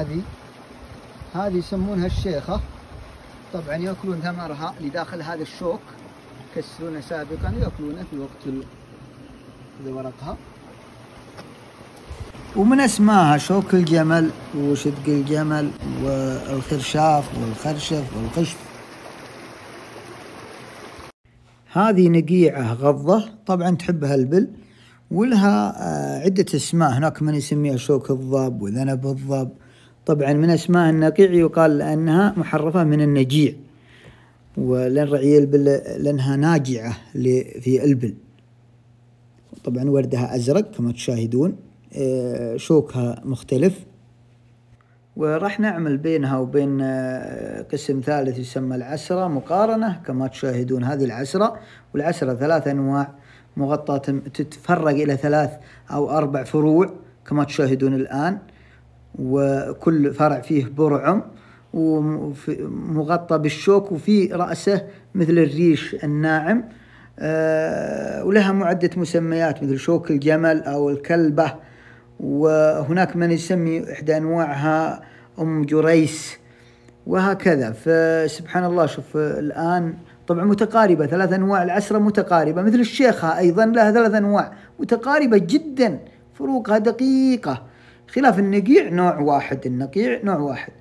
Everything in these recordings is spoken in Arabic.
هذه هذه يسمونها الشيخة طبعا يأكلون ثمرها اللي داخل هذا الشوك يكسرونه سابقا ويأكلونه في وقت ورقها ومن اسمها شوك الجمل وشدق الجمل والخرشاف والخرشف والخشف هذه نقيعة غضة طبعا تحبها البل ولها آه، عدة اسماء هناك من يسميها شوك الضب وذنب الضب طبعا من أسماء النقيع يقال أنها محرفة من النجيع ولن رعي البل لأنها ناجعة في البل طبعا وردها أزرق كما تشاهدون آه، شوكها مختلف وراح نعمل بينها وبين آه، قسم ثالث يسمى العسرة مقارنة كما تشاهدون هذه العسرة والعسرة ثلاث أنواع مغطاة تتفرق إلى ثلاث أو أربع فروع كما تشاهدون الآن وكل فرع فيه برعم ومغطى بالشوك وفي رأسه مثل الريش الناعم آه، ولها معدة مسميات مثل شوك الجمل أو الكلبة وهناك من يسمي إحدى أنواعها أم جريس وهكذا فسبحان الله شوف الآن طبعا متقاربة ثلاث أنواع العسرة متقاربة مثل الشيخة أيضا لها ثلاث أنواع متقاربة جدا فروقها دقيقة خلاف النقيع نوع واحد النقيع نوع واحد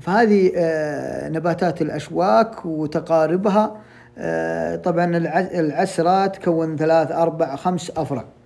فهذه آه، نباتات الأشواك وتقاربها آه، طبعا العسرة تكون ثلاث أربع خمس أفرع